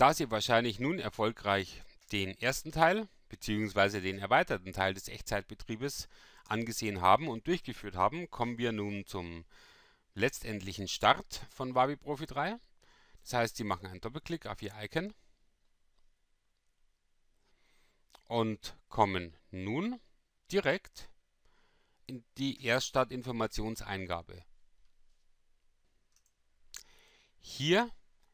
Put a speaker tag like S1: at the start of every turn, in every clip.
S1: Da Sie wahrscheinlich nun erfolgreich den ersten Teil bzw. den erweiterten Teil des Echtzeitbetriebes angesehen haben und durchgeführt haben, kommen wir nun zum letztendlichen Start von Wabi Profi 3. Das heißt, Sie machen einen Doppelklick auf Ihr Icon und kommen nun direkt in die Erststartinformationseingabe. Hier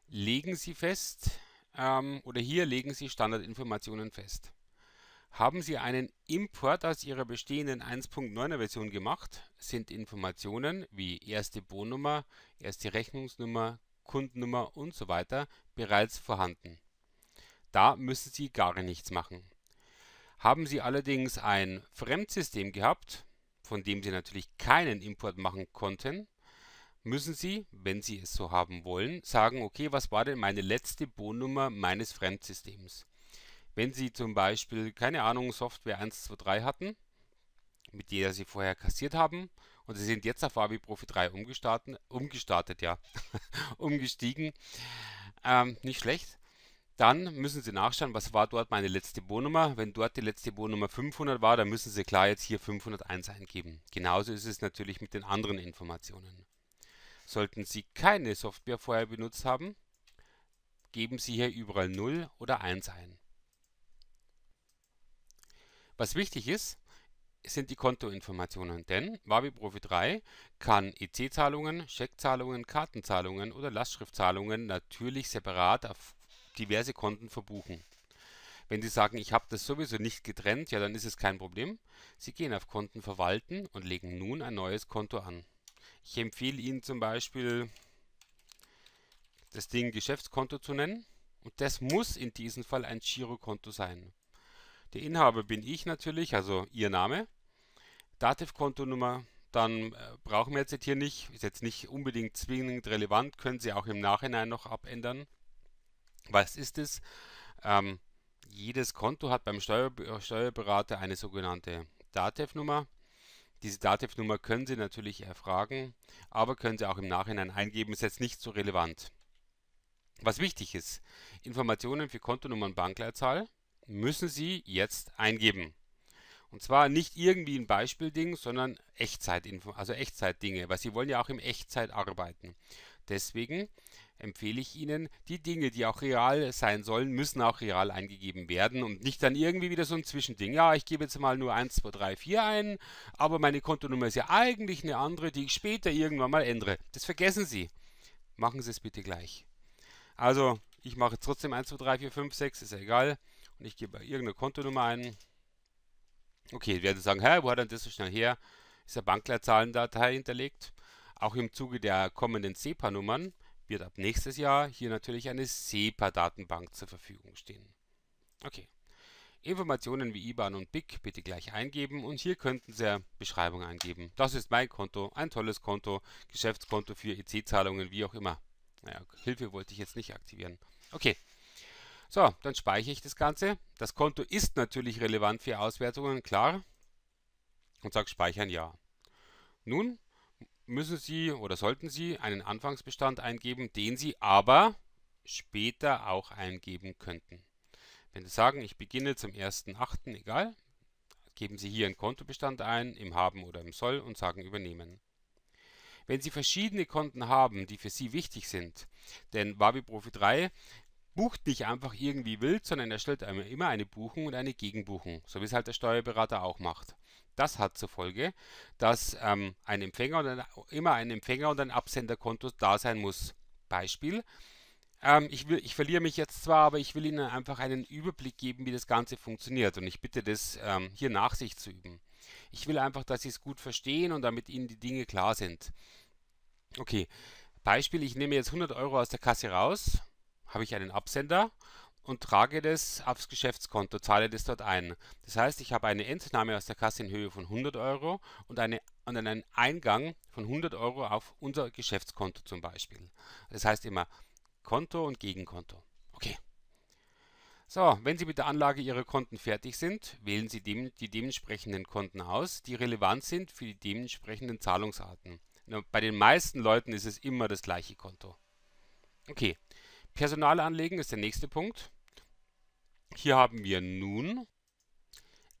S1: legen Sie fest, ähm, oder hier legen Sie Standardinformationen fest. Haben Sie einen Import aus Ihrer bestehenden 1.9er Version gemacht, sind Informationen wie erste Bonnummer, erste Rechnungsnummer, Kundennummer und so weiter bereits vorhanden. Da müssen Sie gar nichts machen. Haben Sie allerdings ein Fremdsystem gehabt, von dem Sie natürlich keinen Import machen konnten, müssen Sie, wenn Sie es so haben wollen, sagen, okay, was war denn meine letzte Bonnummer meines Fremdsystems? Wenn Sie zum Beispiel, keine Ahnung, Software 123 hatten, mit der Sie vorher kassiert haben, und Sie sind jetzt auf Abi Profi 3 umgestartet, umgestartet ja, umgestiegen, ähm, nicht schlecht, dann müssen Sie nachschauen, was war dort meine letzte Bonnummer. Wenn dort die letzte Bonnummer 500 war, dann müssen Sie klar jetzt hier 501 eingeben. Genauso ist es natürlich mit den anderen Informationen. Sollten Sie keine Software vorher benutzt haben, geben Sie hier überall 0 oder 1 ein. Was wichtig ist, sind die Kontoinformationen, denn Wabi Profi 3 kann EC-Zahlungen, Scheckzahlungen, Kartenzahlungen oder Lastschriftzahlungen natürlich separat auf diverse Konten verbuchen. Wenn Sie sagen, ich habe das sowieso nicht getrennt, ja dann ist es kein Problem. Sie gehen auf Konten verwalten und legen nun ein neues Konto an. Ich empfehle Ihnen zum Beispiel, das Ding Geschäftskonto zu nennen. Und das muss in diesem Fall ein Girokonto sein. Der Inhaber bin ich natürlich, also Ihr Name. Dativ-Kontonummer, dann äh, brauchen wir jetzt hier nicht, ist jetzt nicht unbedingt zwingend relevant, können Sie auch im Nachhinein noch abändern. Was ist es? Ähm, jedes Konto hat beim Steuerberater eine sogenannte Dativ-Nummer. Diese Dativnummer können Sie natürlich erfragen, äh, aber können Sie auch im Nachhinein eingeben, ist jetzt nicht so relevant. Was wichtig ist, Informationen für Kontonummern Bankleitzahl müssen Sie jetzt eingeben. Und zwar nicht irgendwie ein Beispielding, sondern Echtzeitinfo, also Echtzeitdinge, weil Sie wollen ja auch im Echtzeit arbeiten. Deswegen empfehle ich Ihnen, die Dinge, die auch real sein sollen, müssen auch real eingegeben werden und nicht dann irgendwie wieder so ein Zwischending. Ja, ich gebe jetzt mal nur 1, 2, 3, 4 ein, aber meine Kontonummer ist ja eigentlich eine andere, die ich später irgendwann mal ändere. Das vergessen Sie. Machen Sie es bitte gleich. Also, ich mache jetzt trotzdem 1, 2, 3, 4, 5, 6, ist ja egal. Und ich gebe irgendeine Kontonummer ein. Okay, ich werde sagen, hä, wo hat denn das so schnell her? Ist ja Bankleerzahlendatei hinterlegt. Auch im Zuge der kommenden SEPA-Nummern wird ab nächstes Jahr hier natürlich eine SEPA-Datenbank zur Verfügung stehen. Okay. Informationen wie IBAN und BIC bitte gleich eingeben und hier könnten Sie Beschreibung eingeben. Das ist mein Konto, ein tolles Konto, Geschäftskonto für EC-Zahlungen, wie auch immer. Naja, Hilfe wollte ich jetzt nicht aktivieren. Okay. So, dann speichere ich das Ganze. Das Konto ist natürlich relevant für Auswertungen, klar. Und sage Speichern Ja. Nun müssen Sie oder sollten Sie einen Anfangsbestand eingeben, den Sie aber später auch eingeben könnten. Wenn Sie sagen, ich beginne zum 1.8., egal, geben Sie hier einen Kontobestand ein, im Haben oder im Soll und sagen Übernehmen. Wenn Sie verschiedene Konten haben, die für Sie wichtig sind, denn Wabi Profi 3 bucht nicht einfach irgendwie wild, sondern erstellt immer eine Buchung und eine Gegenbuchung, so wie es halt der Steuerberater auch macht. Das hat zur Folge, dass ähm, ein Empfänger und ein, immer ein Empfänger und ein Absenderkonto da sein muss. Beispiel. Ähm, ich, will, ich verliere mich jetzt zwar, aber ich will Ihnen einfach einen Überblick geben, wie das Ganze funktioniert. Und ich bitte das ähm, hier sich zu üben. Ich will einfach, dass Sie es gut verstehen und damit Ihnen die Dinge klar sind. Okay, Beispiel, ich nehme jetzt 100 Euro aus der Kasse raus, habe ich einen Absender und trage das aufs Geschäftskonto, zahle das dort ein. Das heißt, ich habe eine Entnahme aus der Kasse in Höhe von 100 Euro und, eine, und einen Eingang von 100 Euro auf unser Geschäftskonto zum Beispiel. Das heißt immer Konto und Gegenkonto. Okay. So, wenn Sie mit der Anlage Ihrer Konten fertig sind, wählen Sie dem, die dementsprechenden Konten aus, die relevant sind für die dementsprechenden Zahlungsarten. Bei den meisten Leuten ist es immer das gleiche Konto. Okay, Personal anlegen ist der nächste Punkt. Hier haben wir nun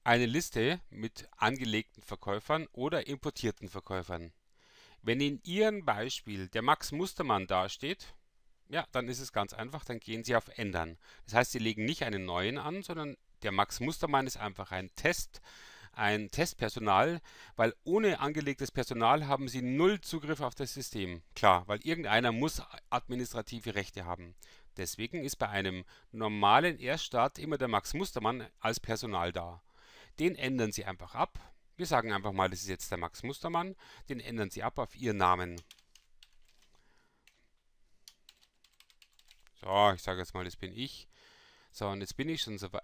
S1: eine Liste mit angelegten Verkäufern oder importierten Verkäufern. Wenn in Ihrem Beispiel der Max Mustermann dasteht, ja, dann ist es ganz einfach, dann gehen Sie auf Ändern. Das heißt, Sie legen nicht einen neuen an, sondern der Max Mustermann ist einfach ein Test, ein Testpersonal, weil ohne angelegtes Personal haben Sie null Zugriff auf das System. Klar, weil irgendeiner muss administrative Rechte haben. Deswegen ist bei einem normalen Erststart immer der Max Mustermann als Personal da. Den ändern Sie einfach ab. Wir sagen einfach mal, das ist jetzt der Max Mustermann. Den ändern Sie ab auf Ihren Namen. So, ich sage jetzt mal, das bin ich. So, und jetzt bin ich schon so weit.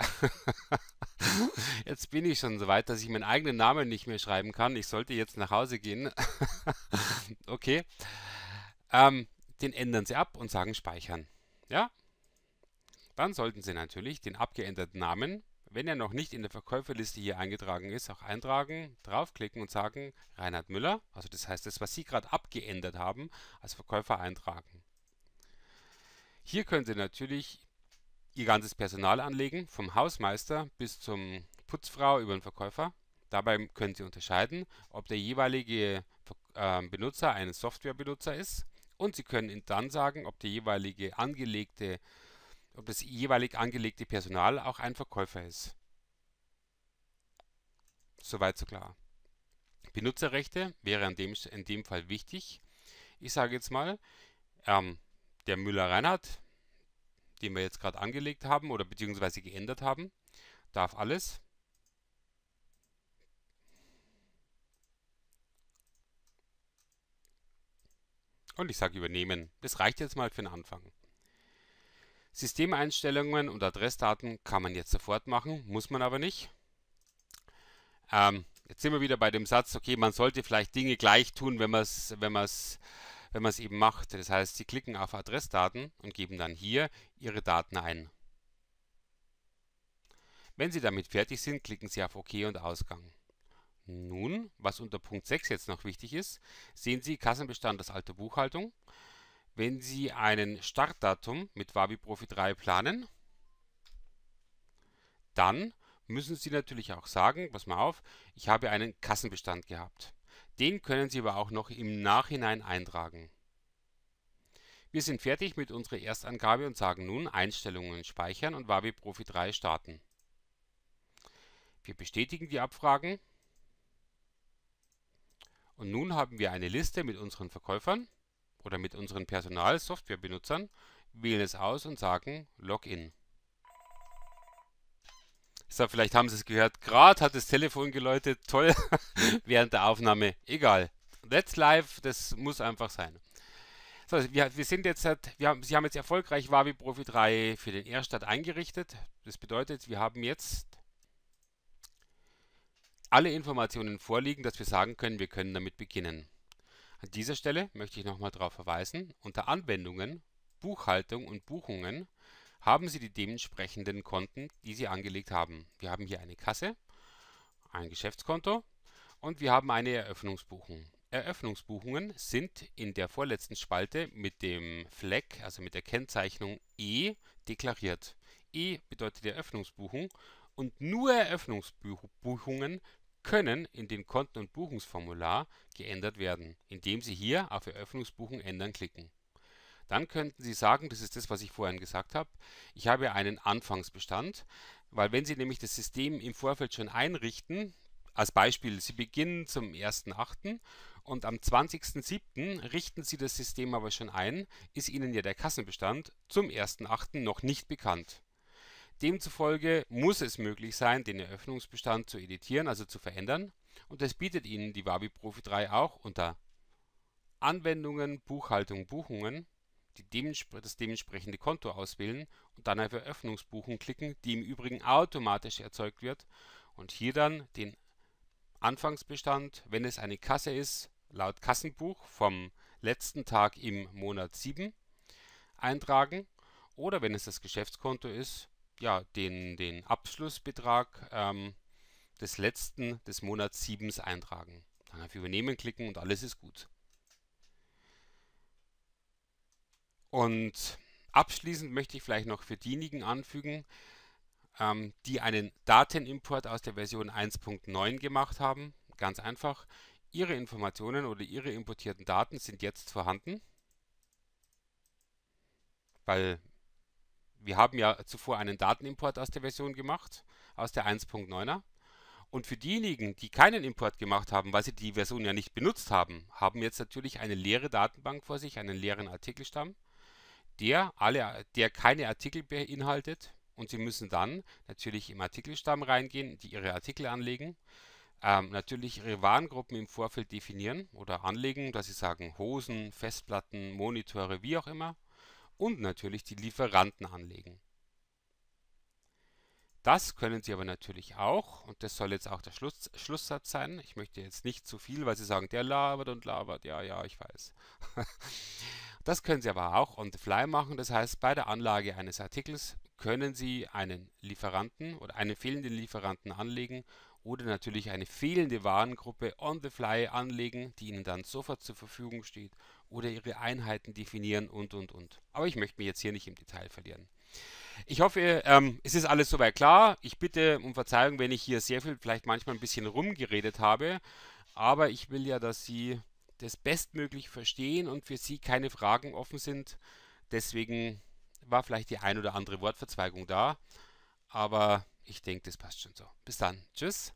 S1: jetzt bin ich schon so weit, dass ich meinen eigenen Namen nicht mehr schreiben kann. Ich sollte jetzt nach Hause gehen. okay. Ähm, den ändern Sie ab und sagen Speichern. Ja? Dann sollten Sie natürlich den abgeänderten Namen, wenn er noch nicht in der Verkäuferliste hier eingetragen ist, auch eintragen, draufklicken und sagen Reinhard Müller, also das heißt das, was Sie gerade abgeändert haben, als Verkäufer eintragen. Hier können Sie natürlich Ihr ganzes Personal anlegen, vom Hausmeister bis zum Putzfrau über den Verkäufer. Dabei können Sie unterscheiden, ob der jeweilige äh, Benutzer ein Softwarebenutzer ist und Sie können dann sagen, ob die jeweilige angelegte, ob das jeweilig angelegte Personal auch ein Verkäufer ist. Soweit so klar. Benutzerrechte wäre in dem, in dem Fall wichtig. Ich sage jetzt mal, ähm, der Müller-Reinhardt, den wir jetzt gerade angelegt haben oder beziehungsweise geändert haben, darf alles. Und ich sage übernehmen. Das reicht jetzt mal für den Anfang. Systemeinstellungen und Adressdaten kann man jetzt sofort machen, muss man aber nicht. Ähm, jetzt sind wir wieder bei dem Satz, okay, man sollte vielleicht Dinge gleich tun, wenn man es wenn wenn eben macht. Das heißt, Sie klicken auf Adressdaten und geben dann hier Ihre Daten ein. Wenn Sie damit fertig sind, klicken Sie auf OK und Ausgang. Nun, was unter Punkt 6 jetzt noch wichtig ist, sehen Sie Kassenbestand als alte Buchhaltung. Wenn Sie einen Startdatum mit Wabi Profi 3 planen, dann müssen Sie natürlich auch sagen, pass mal auf, ich habe einen Kassenbestand gehabt. Den können Sie aber auch noch im Nachhinein eintragen. Wir sind fertig mit unserer Erstangabe und sagen nun Einstellungen speichern und Wabi Profi 3 starten. Wir bestätigen die Abfragen und nun haben wir eine Liste mit unseren Verkäufern oder mit unseren Personal-Software-Benutzern, wählen es aus und sagen Login. So, vielleicht haben Sie es gehört, gerade hat das Telefon geläutet, toll, während der Aufnahme, egal. That's live, das muss einfach sein. So, wir, wir sind jetzt, wir haben, Sie haben jetzt erfolgreich Wavi Profi 3 für den Erststart eingerichtet. Das bedeutet, wir haben jetzt alle Informationen vorliegen, dass wir sagen können, wir können damit beginnen. An dieser Stelle möchte ich nochmal darauf verweisen, unter Anwendungen, Buchhaltung und Buchungen haben Sie die dementsprechenden Konten, die Sie angelegt haben. Wir haben hier eine Kasse, ein Geschäftskonto und wir haben eine Eröffnungsbuchung. Eröffnungsbuchungen sind in der vorletzten Spalte mit dem Flag, also mit der Kennzeichnung E, deklariert. E bedeutet Eröffnungsbuchung und nur Eröffnungsbuchungen können in dem Konten- und Buchungsformular geändert werden, indem Sie hier auf Eröffnungsbuchen ändern klicken. Dann könnten Sie sagen, das ist das, was ich vorhin gesagt habe, ich habe einen Anfangsbestand, weil wenn Sie nämlich das System im Vorfeld schon einrichten, als Beispiel, Sie beginnen zum 1.8. und am 20.07. richten Sie das System aber schon ein, ist Ihnen ja der Kassenbestand zum 1.8. noch nicht bekannt. Demzufolge muss es möglich sein, den Eröffnungsbestand zu editieren, also zu verändern. Und das bietet Ihnen die Wabi Profi 3 auch unter Anwendungen, Buchhaltung, Buchungen dem, das dementsprechende Konto auswählen und dann auf Eröffnungsbuchung klicken, die im Übrigen automatisch erzeugt wird und hier dann den Anfangsbestand, wenn es eine Kasse ist, laut Kassenbuch vom letzten Tag im Monat 7 eintragen oder wenn es das Geschäftskonto ist, ja, den, den Abschlussbetrag ähm, des letzten des Monats 7 eintragen. Dann auf Übernehmen klicken und alles ist gut. Und abschließend möchte ich vielleicht noch für diejenigen anfügen, ähm, die einen Datenimport aus der Version 1.9 gemacht haben. Ganz einfach, Ihre Informationen oder Ihre importierten Daten sind jetzt vorhanden, weil wir haben ja zuvor einen Datenimport aus der Version gemacht, aus der 1.9er. Und für diejenigen, die keinen Import gemacht haben, weil sie die Version ja nicht benutzt haben, haben jetzt natürlich eine leere Datenbank vor sich, einen leeren Artikelstamm, der, alle, der keine Artikel beinhaltet. Und sie müssen dann natürlich im Artikelstamm reingehen, die ihre Artikel anlegen, ähm, natürlich ihre Warengruppen im Vorfeld definieren oder anlegen, dass sie sagen Hosen, Festplatten, Monitore, wie auch immer und natürlich die Lieferanten anlegen. Das können Sie aber natürlich auch, und das soll jetzt auch der Schluss, Schlusssatz sein. Ich möchte jetzt nicht zu viel, weil Sie sagen, der labert und labert. Ja, ja, ich weiß. das können Sie aber auch on the fly machen. Das heißt, bei der Anlage eines Artikels können Sie einen Lieferanten oder einen fehlenden Lieferanten anlegen oder natürlich eine fehlende Warengruppe on the fly anlegen, die Ihnen dann sofort zur Verfügung steht oder ihre Einheiten definieren und, und, und. Aber ich möchte mich jetzt hier nicht im Detail verlieren. Ich hoffe, ähm, es ist alles soweit klar. Ich bitte um Verzeihung, wenn ich hier sehr viel, vielleicht manchmal ein bisschen rumgeredet habe. Aber ich will ja, dass Sie das bestmöglich verstehen und für Sie keine Fragen offen sind. Deswegen war vielleicht die ein oder andere Wortverzweigung da. Aber ich denke, das passt schon so. Bis dann. Tschüss.